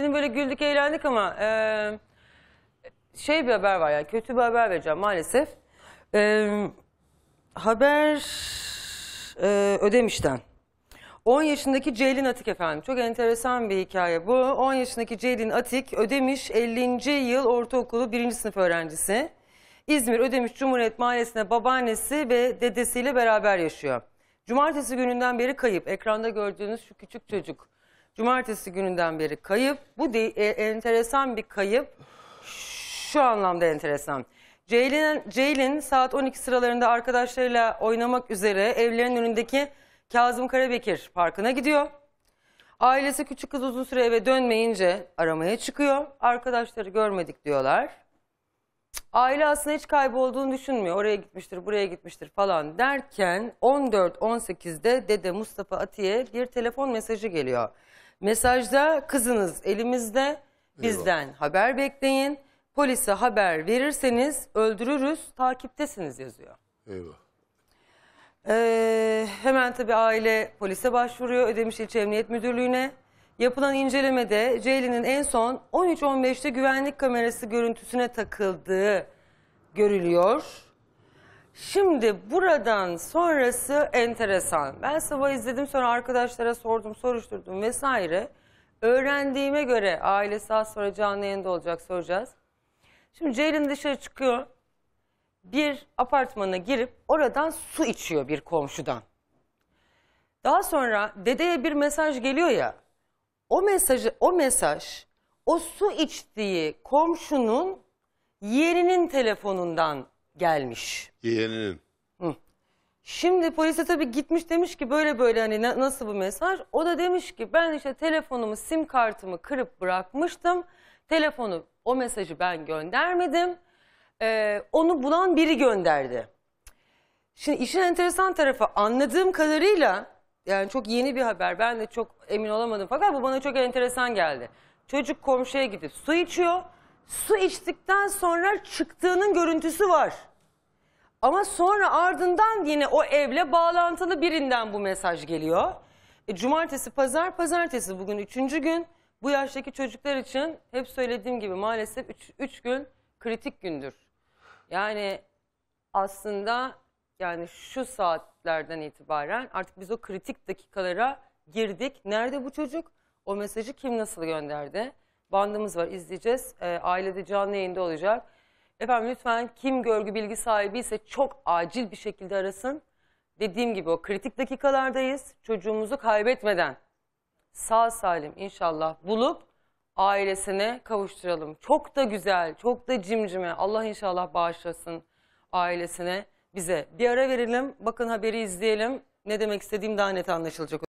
Şimdi böyle güldük eğlendik ama e, şey bir haber var ya kötü bir haber vereceğim maalesef. E, haber e, Ödemiş'ten. 10 yaşındaki Ceylin Atik efendim. Çok enteresan bir hikaye bu. 10 yaşındaki Ceylin Atik Ödemiş 50. yıl ortaokulu 1. sınıf öğrencisi. İzmir Ödemiş Cumhuriyet Mahallesi'ne babaannesi ve dedesiyle beraber yaşıyor. Cumartesi gününden beri kayıp. Ekranda gördüğünüz şu küçük çocuk. Cumartesi gününden beri kayıp. Bu de, e, enteresan bir kayıp. Şu anlamda enteresan. Ceylin, Ceylin saat 12 sıralarında arkadaşlarıyla oynamak üzere evlerin önündeki Kazım Karabekir Parkı'na gidiyor. Ailesi küçük kız uzun süre eve dönmeyince aramaya çıkıyor. Arkadaşları görmedik diyorlar. Aile aslında hiç kaybolduğunu düşünmüyor. Oraya gitmiştir, buraya gitmiştir falan derken 14-18'de dede Mustafa Atiye bir telefon mesajı geliyor. Mesajda kızınız elimizde bizden Eyvah. haber bekleyin. Polise haber verirseniz öldürürüz takiptesiniz yazıyor. Eyvah. Ee, hemen tabii aile polise başvuruyor Ödemiş İlçe Emniyet Müdürlüğü'ne. Yapılan incelemede Ceylin'in en son 13-15'te güvenlik kamerası görüntüsüne takıldığı görülüyor. Şimdi buradan sonrası enteresan. Ben sabah izledim sonra arkadaşlara sordum, soruşturdum vesaire. Öğrendiğime göre ailesi az sonra canlı yayında olacak soracağız. Şimdi Ceylin dışarı çıkıyor. Bir apartmana girip oradan su içiyor bir komşudan. Daha sonra dedeye bir mesaj geliyor ya. O mesajı o mesaj o su içtiği komşunun yerinin telefonundan gelmiş. Yeğeninin. Hı. Şimdi polise tabii gitmiş demiş ki böyle böyle hani na nasıl bu mesaj? O da demiş ki ben işte telefonumu sim kartımı kırıp bırakmıştım. Telefonu o mesajı ben göndermedim. Ee, onu bulan biri gönderdi. Şimdi işin enteresan tarafı anladığım kadarıyla yani çok yeni bir haber ben de çok emin olamadım fakat bu bana çok enteresan geldi. Çocuk komşuya gidip su içiyor. Su içtikten sonra çıktığının görüntüsü var. Ama sonra ardından yine o evle bağlantılı birinden bu mesaj geliyor. E, cumartesi, pazar, pazartesi bugün üçüncü gün. Bu yaştaki çocuklar için hep söylediğim gibi maalesef üç, üç gün kritik gündür. Yani aslında yani şu saatlerden itibaren artık biz o kritik dakikalara girdik. Nerede bu çocuk? O mesajı kim nasıl gönderdi? Bandımız var izleyeceğiz. E, ailede canlı yayında olacak. Efendim lütfen kim görgü bilgi sahibi ise çok acil bir şekilde arasın. Dediğim gibi o kritik dakikalardayız. Çocuğumuzu kaybetmeden sağ salim inşallah bulup ailesine kavuşturalım. Çok da güzel, çok da cimcime. Allah inşallah bağışlasın ailesine, bize. Bir ara verelim, bakın haberi izleyelim. Ne demek istediğim daha net anlaşılacak.